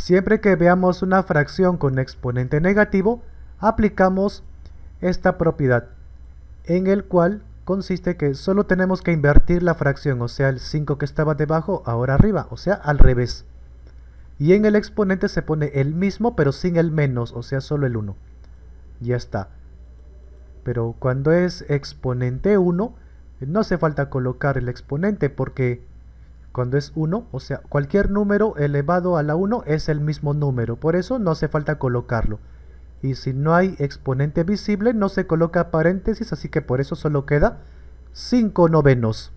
Siempre que veamos una fracción con exponente negativo, aplicamos esta propiedad, en el cual consiste que solo tenemos que invertir la fracción, o sea, el 5 que estaba debajo, ahora arriba, o sea, al revés. Y en el exponente se pone el mismo, pero sin el menos, o sea, solo el 1. Ya está. Pero cuando es exponente 1, no hace falta colocar el exponente porque cuando es 1, o sea, cualquier número elevado a la 1 es el mismo número, por eso no hace falta colocarlo. Y si no hay exponente visible, no se coloca paréntesis, así que por eso solo queda 5 novenos.